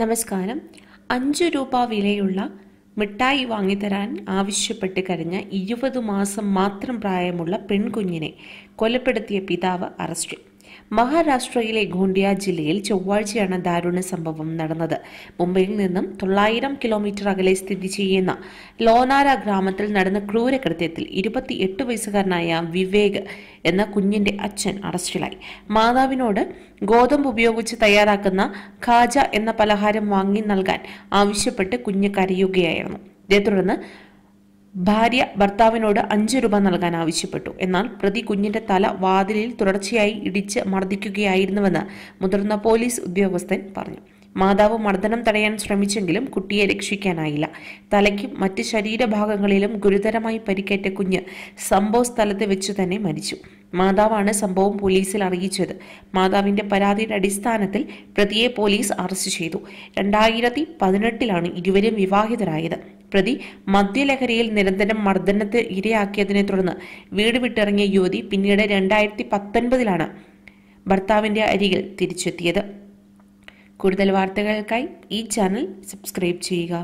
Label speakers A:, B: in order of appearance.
A: നമസ്കാരം അഞ്ച് രൂപ വിലയുള്ള മിഠായി വാങ്ങിത്തരാൻ ആവശ്യപ്പെട്ട് കരഞ്ഞ ഇരുപത് മാസം മാത്രം പ്രായമുള്ള പെൺകുഞ്ഞിനെ കൊലപ്പെടുത്തിയ പിതാവ് അറസ്റ്റിൽ മഹാരാഷ്ട്രയിലെ ഗോണ്ടിയ ജില്ലയിൽ ചൊവ്വാഴ്ചയാണ് ദാരുണ സംഭവം നടന്നത് മുംബൈയിൽ നിന്നും തൊള്ളായിരം കിലോമീറ്റർ അകലെ സ്ഥിതി ചെയ്യുന്ന ലോനാര ഗ്രാമത്തിൽ നടന്ന ക്രൂരകൃത്യത്തിൽ ഇരുപത്തിയെട്ട് വയസ്സുകാരനായ വിവേക് എന്ന കുഞ്ഞിന്റെ അച്ഛൻ അറസ്റ്റിലായി മാതാവിനോട് ഗോതമ്പ് ഉപയോഗിച്ച് തയ്യാറാക്കുന്ന ഖാജ എന്ന പലഹാരം വാങ്ങി നൽകാൻ ആവശ്യപ്പെട്ട് കുഞ്ഞ് കരയുകയായിരുന്നു ഇതേ തുടർന്ന് ഭാര്യ ഭർത്താവിനോട് അഞ്ച് രൂപ നൽകാൻ ആവശ്യപ്പെട്ടു എന്നാൽ പ്രതി കുഞ്ഞിന്റെ തല വാതിലിൽ തുടർച്ചയായി ഇടിച്ച് മർദ്ദിക്കുകയായിരുന്നുവെന്ന് മുതിർന്ന പോലീസ് ഉദ്യോഗസ്ഥൻ പറഞ്ഞു മാതാവ് മർദ്ദനം തടയാൻ ശ്രമിച്ചെങ്കിലും കുട്ടിയെ രക്ഷിക്കാനായില്ല തലയ്ക്കും മറ്റ് ശരീരഭാഗങ്ങളിലും ഗുരുതരമായി പരിക്കേറ്റ കുഞ്ഞ് സംഭവ സ്ഥലത്ത് വെച്ചു തന്നെ മരിച്ചു മാതാവാണ് സംഭവം പോലീസിൽ അറിയിച്ചത് മാതാവിന്റെ പരാതിയുടെ അടിസ്ഥാനത്തിൽ പ്രതിയെ പോലീസ് അറസ്റ്റ് ചെയ്തു രണ്ടായിരത്തി പതിനെട്ടിലാണ് ഇരുവരും വിവാഹിതരായത് പ്രതി മദ്യലഹരിയിൽ നിരന്തരം മർദ്ദനത്തെ ഇരയാക്കിയതിനെ തുടർന്ന് വീട് വിട്ടിറങ്ങിയ യുവതി പിന്നീട് രണ്ടായിരത്തി പത്തൊൻപതിലാണ് ഭർത്താവിന്റെ അരികിൽ തിരിച്ചെത്തിയത് കൂടുതൽ വാർത്തകൾക്കായി ഈ ചാനൽ സബ്സ്ക്രൈബ് ചെയ്യുക